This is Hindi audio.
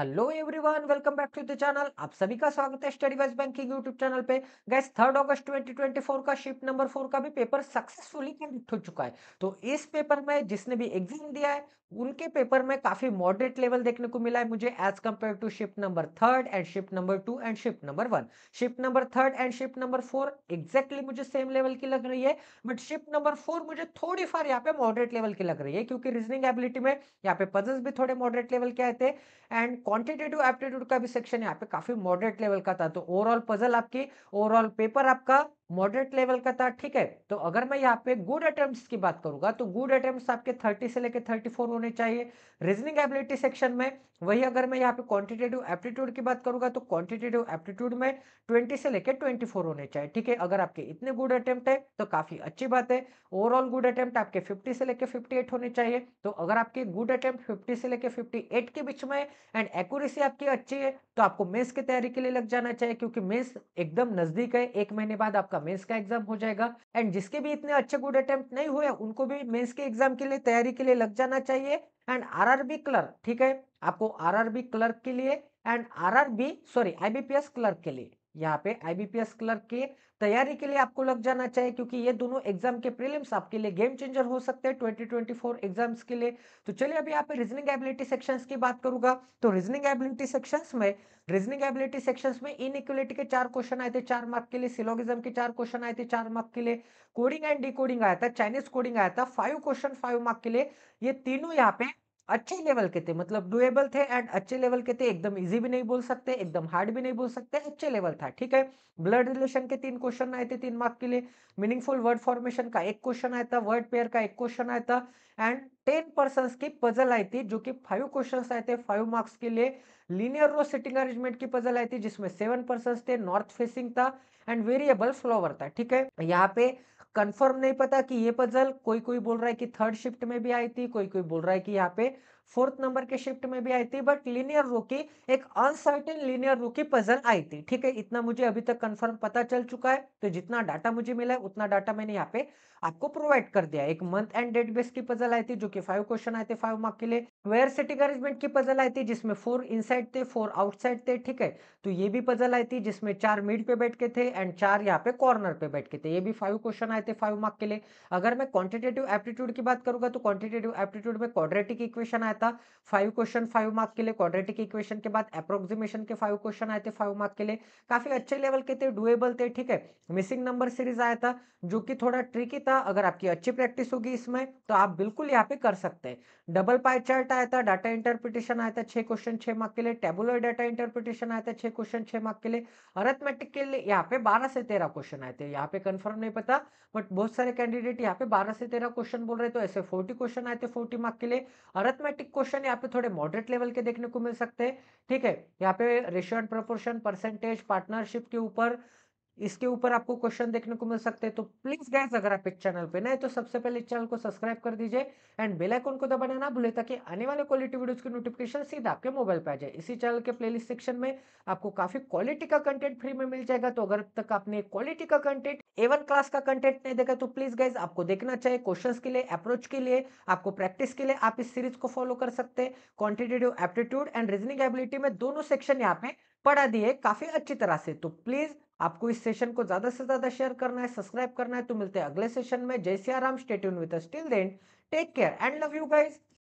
hello everyone welcome back to the channel आप सभी का स्वागत है study wise banking YouTube channel पे गैस थर्ड अगस्त 2024 का शिफ्ट नंबर फोर का भी पेपर सक्सेसफुली कंडक्ट हो चुका है तो इस पेपर में जिसने भी एग्जाम दिया है उनके पेपर में काफी मॉडरेट लेवल देखने को मिला है मुझे as compare to shift number third and shift number two and shift number one shift number third and shift number four exactly मुझे सेम लेवल की लग रही है बट शिफ्ट नंबर फोर मुझे थोड़ी फार यहाँ पे मॉडरेट लेवल की लग रही है क्योंकि रीजनिंग एबिलिटी में यहाँ पे पजल्स भी थोड़े मॉडरेट लेवल के आए थे एंड क्वांटिटेटिव एप्टीट्यूड का भी सेक्शन यहाँ पे काफी मॉडरेट लेवल का था तो ओवरऑल पजल आपकी ओवरऑल पेपर आपका मॉडरेट लेवल का था ठीक है तो अगर मैं यहाँ पे गुड अटेम्प्ट की बात करूंगा तो गुड अटेम्प्ट आपके 30 से लेकर 34 होने चाहिए रीजनिंग एबिलिटी सेक्शन में वही अगर मैं यहाँ पे क्वांटिटेटिव एप्टीट्यूड की बात करूंगा तो क्वांटिटेटिव एप्टीट्यूड में 20 से लेकर 24 होने चाहिए ठीक है अगर आपके इतने गुड अटेम्प्ट है तो काफी अच्छी बात है ओवरऑल गुड अटेम्प्ट आपके फिफ्टी से लेकर 58 होने चाहिए तो अगर आपके गुड अटेम्प्ट फिफ्टी से लेकर 58 के बीच में एंड एक्यूरेसी आपकी अच्छी है तो आपको मेन्स की तैयारी के लिए लग जाना चाहिए क्योंकि मेन्स एकदम नजदीक है एक महीने बाद आपका मेंस का एग्जाम हो जाएगा एंड जिसके भी इतने अच्छे गुड अटेम्प्ट नहीं हुए उनको भी मेंस के एग्जाम के लिए तैयारी के लिए लग जाना चाहिए एंड आरआरबी क्लर्क ठीक है आपको आरआरबी क्लर्क के लिए and RRB sorry IBPS clerk के लिए यहाँ पे आईबीपीएस क्लर्क की तैयारी के लिए आपको लग जाना चाहिए क्योंकि ये दोनों एग्जाम के प्रीलिम्स आपके लिए गेम चेंजर हो सकते हैं 2024 एग्जाम्स के लिए तो चलिए अभी यहाँ पे रीजनिंग एबिलिटी सेक्शंस की बात करूंगा तो रीजनिंग एबिलिटी सेक्शंस में रीजनिंग एबिलिटी सेक्शंस में इनइक्वलिटी के चार क्वेश्चन आए थे चार मार्क के लिए सिलोगिज्म के चार क्वेश्चन आए थे चार मार्क के लिए कोडिंग एंड डी आया था चाइनीज कोडिंग आया था फाइव क्वेश्चन फाइव मार्क के लिए ये तीनों यहाँ पे अच्छे लेवल के थे मतलब डुएबल थे एंड अच्छे लेवल के थे एकदम इजी भी नहीं बोल सकते एकदम हार्ड भी नहीं बोल सकते अच्छे लेवल था ठीक है ब्लड रिलेशन के तीन क्वेश्चन आए थे तीन मार्क के लिए मीनिंगफुल वर्ड फॉर्मेशन का एक क्वेश्चन आया था वर्ड पेयर का एक क्वेश्चन आया था एंड टेन पर्सन की पजल आई थी जो कि फाइव क्वेश्चन आए थे फाइव मार्क्स के लिए लीनियर रो सिटिंग अरेंजमेंट की पजल आई थी जिसमें सेवन पर्सन थे नॉर्थ फेसिंग था एंड वेरिएबल फ्लोवर था ठीक है यहाँ पे कंफर्म नहीं पता कि ये पजल कोई कोई बोल रहा है कि थर्ड शिफ्ट में भी आई थी कोई कोई बोल रहा है कि यहाँ पे फोर्थ नंबर के शिफ्ट में भी आई थी बट लीनियर रो की एक अनसर्टेन लीनियर रो की पजल आई थी ठीक है इतना मुझे अभी तक कंफर्म पता चल चुका है तो जितना डाटा मुझे मिला है उतना डाटा मैंने यहाँ पे आपको प्रोवाइड कर दिया एक मंथ एंड डेट बेस की पजल आई थी जो कि फाइव क्वेश्चन आए थे फाइव मार्क के लिए वेयर सिटी अरेंजमेंट की पजल आई थी जिसमें फोर इनसाइड थे फोर आउटसाइड थे ठीक है तो ये भी पजल आई थी जिसमें चार मिड पे बैठ के थे एंड चार यहाँ पे कॉर्नर पे बैठ के थे ये भी फाइव क्वेश्चन आए थे फाइव मार्क के लिए अगर मैं क्वान्टिटेटिव एप्टीट्यूड की बात करूंगा तो क्वांटिटेटिव एप्टीट्यूड में क्वाड्रेटिक इक्वेशन आया था फाइव क्वेश्चन फाइव मार्क के लिए क्वाड्रेटिक इक्वेशन के बाद अप्रोक्सीमेशन के फाइव क्वेश्चन आए थे फाइव मार्क के लिए काफी अच्छे लेवल के थे डुएबल थे ठीक है मिसिंग नंबर सीरीज आया था जो कि थोड़ा ट्रिकी था अगर आपकी अच्छी प्रैक्टिस होगी इसमें तो आप बिल्कुल यहाँ पे कर सकते हैं डबल पाई चार्ट आया था डाटा इंटरप्रिटेशन आया था छह क्वेश्चन छह मार्क के लिए टेबुलर डाटा इंटरप्रिटेशन आया था छह क्वेश्चन छह मार्क के लिए अरेथमेटिक के लिए यहाँ पे बारह से तेरह क्वेश्चन आए थे यहाँ पे कन्फर्म नहीं पता बट बहुत सारे कैंडिडेट यहाँ पे बारह से तेरह क्वेश्चन बोल रहे तो ऐसे फोर्टी क्वेश्चन आए थे फोर्टी मार्क के लिए अरेथमेटिक क्वेश्चन यहाँ पे थोड़े मॉडरेट लेवल के देखने को मिल सकते हैं ठीक है यहाँ पे ratio and proportion percentage partnership के ऊपर इसके ऊपर आपको क्वेश्चन देखने को मिल सकते हैं तो प्लीज गैस अगर आप एक चैनल पे नए तो सबसे पहले चैनल को सब्सक्राइब कर दीजिए एंड बेल आइकन को दबाना ना भूले ताकि आने वाले क्वालिटी वीडियोस की नोटिफिकेशन सीधा आपके मोबाइल पे आ जाए इसी चैनल के प्लेलिस्ट सेक्शन में आपको काफी क्वालिटी का कंटेंट फ्री में मिल जाएगा तो अगर तक आपने क्वालिटी का कंटेंट एवन क्लास का कंटेंट नहीं देखा तो प्लीज गैस आपको देखना चाहिए क्वेश्चन के लिए अप्रोच के लिए आपको प्रैक्टिस के लिए आप इस सीरीज को फॉलो कर सकते हैं quantitative aptitude and reasoning ability में दोनों सेक्शन यहाँ पे पढ़ा दिए काफी अच्छी तरह से तो प्लीज आपको इस सेशन को ज्यादा से ज्यादा शेयर करना है सब्सक्राइब करना है तो मिलते हैं अगले सेशन में जय Siya Ram state with still then take care and love you guys